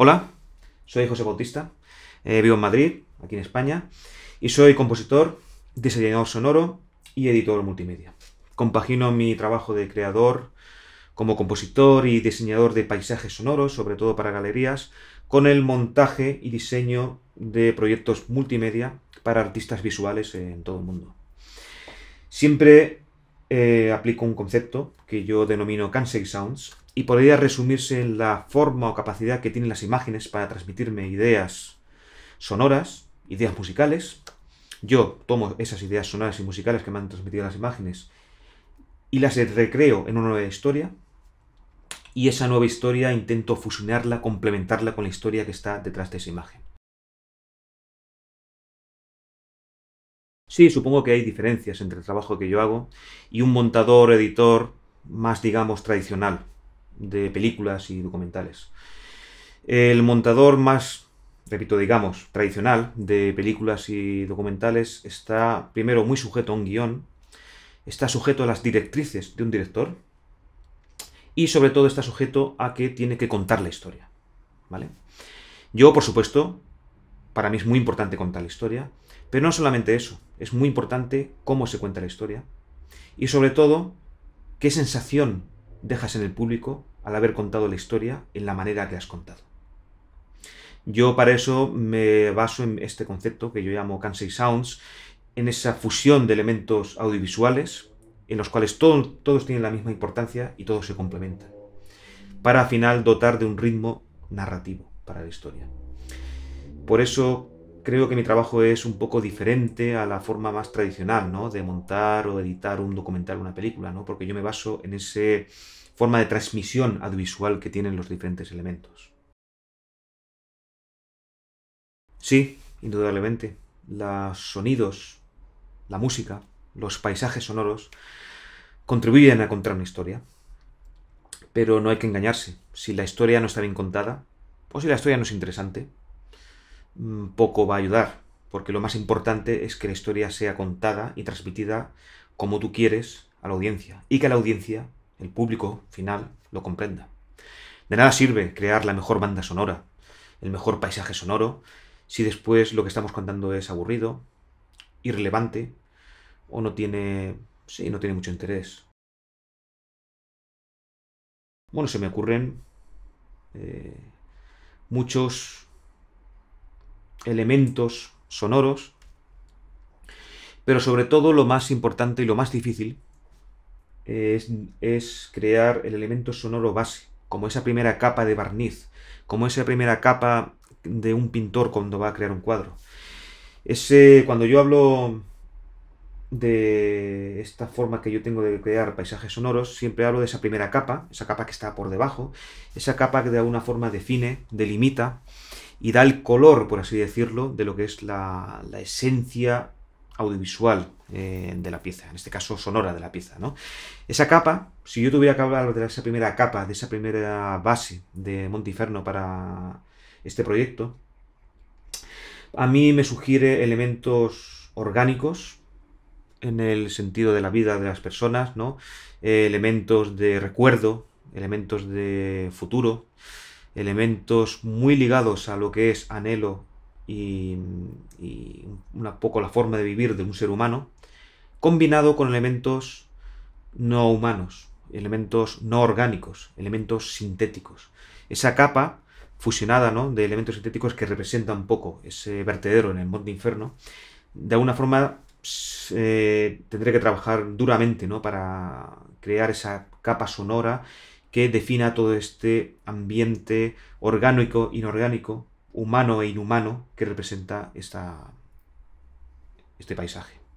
Hola, soy José Bautista, eh, vivo en Madrid, aquí en España, y soy compositor, diseñador sonoro y editor multimedia. Compagino mi trabajo de creador como compositor y diseñador de paisajes sonoros, sobre todo para galerías, con el montaje y diseño de proyectos multimedia para artistas visuales en todo el mundo. Siempre eh, aplico un concepto que yo denomino Kansei Sounds y podría resumirse en la forma o capacidad que tienen las imágenes para transmitirme ideas sonoras, ideas musicales. Yo tomo esas ideas sonoras y musicales que me han transmitido las imágenes y las recreo en una nueva historia y esa nueva historia intento fusionarla, complementarla con la historia que está detrás de esa imagen. Sí, supongo que hay diferencias entre el trabajo que yo hago y un montador, editor más, digamos, tradicional de películas y documentales. El montador más, repito, digamos, tradicional de películas y documentales está primero muy sujeto a un guión, está sujeto a las directrices de un director y sobre todo está sujeto a que tiene que contar la historia. ¿Vale? Yo, por supuesto, para mí es muy importante contar la historia, pero no solamente eso, es muy importante cómo se cuenta la historia y sobre todo qué sensación dejas en el público al haber contado la historia en la manera que has contado. Yo para eso me baso en este concepto que yo llamo Kansai Sounds, en esa fusión de elementos audiovisuales en los cuales todos tienen la misma importancia y todos se complementan, para al final dotar de un ritmo narrativo para la historia. Por eso creo que mi trabajo es un poco diferente a la forma más tradicional, ¿no? De montar o editar un documental, una película, Porque yo me baso en esa forma de transmisión audiovisual que tienen los diferentes elementos. Sí, indudablemente. Los sonidos, la música, los paisajes sonoros contribuyen a contar una historia. Pero no hay que engañarse. Si la historia no está bien contada, o si la historia no es interesante, Mm, poco va a ayudar, porque lo más importante es que la historia sea contada y transmitida como tú quieres a la audiencia y que la audiencia, el público final, lo comprenda. De nada sirve crear la mejor banda sonora, el mejor paisaje sonoro, si después lo que estamos contando es aburrido, irrelevante o no tiene, sí, no tiene mucho interés. Bueno, se me ocurren eh, muchos elementos sonoros, pero sobre todo lo más importante y lo más difícil es, crear el elemento sonoro base, como esa primera capa de barniz, como esa primera capa de un pintor cuando va a crear un cuadro. Ese, cuando yo hablo de esta forma que yo tengo de crear paisajes sonoros, siempre hablo de esa primera capa, esa capa que está por debajo, esa capa que de alguna forma define, delimita, y da el color, por así decirlo, de lo que es la, esencia audiovisual eh, de la pieza, en este caso sonora de la pieza. ¿no? Esa capa, si yo tuviera que hablar de esa primera capa, de esa primera base de Montiferno para este proyecto, a mí me sugiere elementos orgánicos en el sentido de la vida de las personas, ¿no? Eh, elementos de recuerdo, elementos de futuro, elementos muy ligados a lo que es anhelo y, un poco la forma de vivir de un ser humano, combinado con elementos no humanos, elementos no orgánicos, elementos sintéticos. Esa capa fusionada de elementos sintéticos que representa un poco ese vertedero en el monte inferno, de alguna forma eh, tendré que trabajar duramente ¿no? para crear esa capa sonora que defina todo este ambiente orgánico, inorgánico, humano e inhumano que representa esta, este paisaje.